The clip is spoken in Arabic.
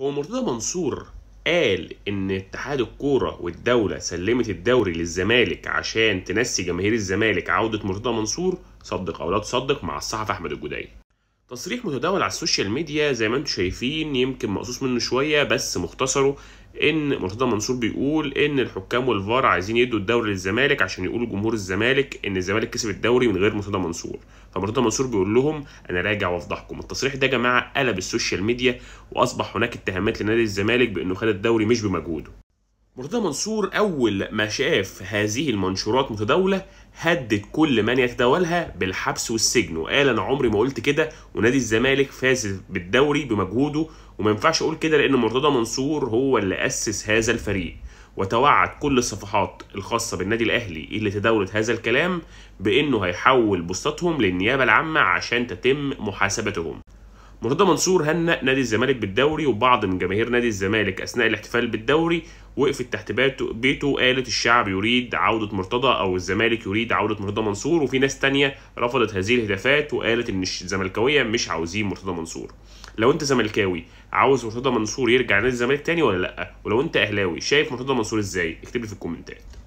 هو مرتضى منصور قال ان اتحاد الكوره والدوله سلمت الدوري للزمالك عشان تنسي جماهير الزمالك عوده مرتضى منصور صدق او لا تصدق مع الصحفي احمد الجدي تصريح متداول على السوشيال ميديا زي ما انتم شايفين يمكن مقصوص منه شويه بس مختصره ان مرتضى منصور بيقول ان الحكام والفار عايزين يدوا الدوري للزمالك عشان يقولوا جمهور الزمالك ان الزمالك كسب الدوري من غير مرتضى منصور فمرتضى منصور بيقول لهم انا راجع وافضحكم التصريح ده يا جماعه قلب السوشيال ميديا واصبح هناك اتهامات لنادي الزمالك بانه خد الدوري مش بمجهوده مرتضى منصور أول ما شاف هذه المنشورات متداولة هدد كل من يتداولها بالحبس والسجن وقال أنا عمري ما قلت كده ونادي الزمالك فاز بالدوري بمجهوده وما ينفعش أقول كده لأن مرتضى منصور هو اللي أسس هذا الفريق وتوعد كل الصفحات الخاصة بالنادي الأهلي اللي تداولت هذا الكلام بأنه هيحول بوستاتهم للنيابة العامة عشان تتم محاسبتهم مرتضى منصور هنأ نادي الزمالك بالدوري وبعض من جماهير نادي الزمالك أثناء الاحتفال بالدوري وقفت تحت بيته قالت الشعب يريد عودة مرتضى أو الزمالك يريد عودة مرتضى منصور وفي ناس تانية رفضت هذه الهتافات وقالت إن الزملكاوية مش عاوزين مرتضى منصور لو أنت زملكاوي عاوز مرتضى منصور يرجع نادي الزمالك تاني ولا لأ ولو أنت أهلاوي شايف مرتضى منصور إزاي اكتب لي في الكومنتات